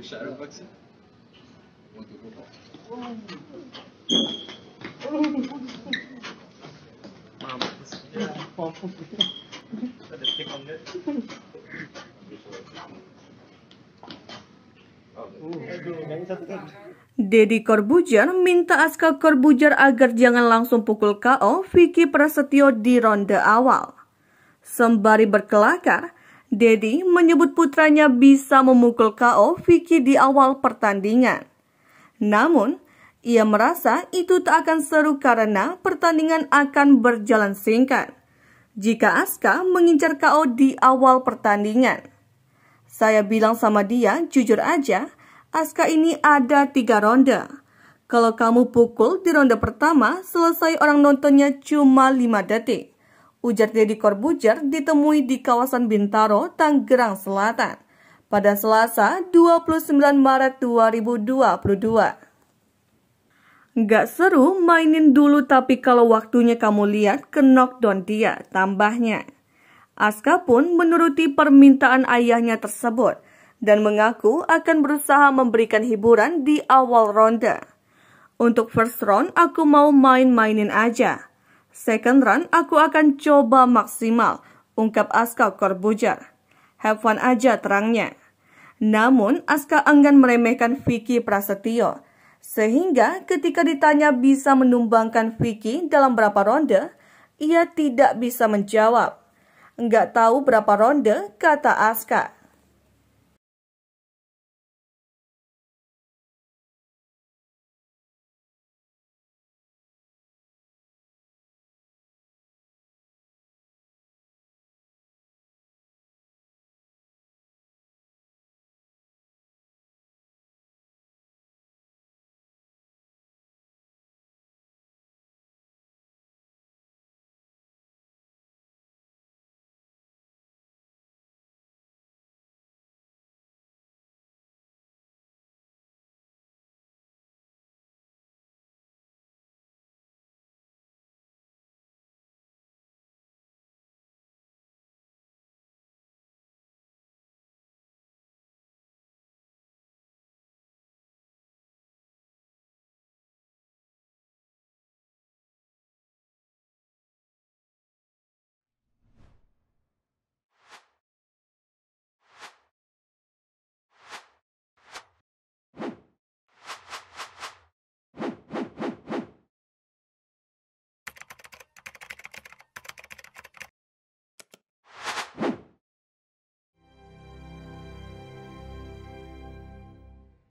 que Shadow ya, Deddy Corbuzier minta Aska Corbuzier agar jangan langsung pukul KO Vicky Prasetyo di ronde awal. Sembari berkelakar, Dedi menyebut putranya bisa memukul KO Vicky di awal pertandingan. Namun, ia merasa itu tak akan seru karena pertandingan akan berjalan singkat. Jika Aska mengincar KO di awal pertandingan. Saya bilang sama dia, jujur aja, Aska ini ada tiga ronde. Kalau kamu pukul di ronde pertama, selesai orang nontonnya cuma lima detik ujar Deddy Corbuzier ditemui di kawasan Bintaro, Tanggerang Selatan pada Selasa 29 Maret 2022. Gak seru mainin dulu tapi kalau waktunya kamu lihat ke knockdown dia, tambahnya. Aska pun menuruti permintaan ayahnya tersebut dan mengaku akan berusaha memberikan hiburan di awal ronde. Untuk first round aku mau main-mainin aja. Second run, aku akan coba maksimal, ungkap Aska Korbujar. Have fun aja terangnya. Namun, Aska enggan meremehkan Vicky Prasetyo. Sehingga ketika ditanya bisa menumbangkan Vicky dalam berapa ronde, ia tidak bisa menjawab. Enggak tahu berapa ronde, kata Aska.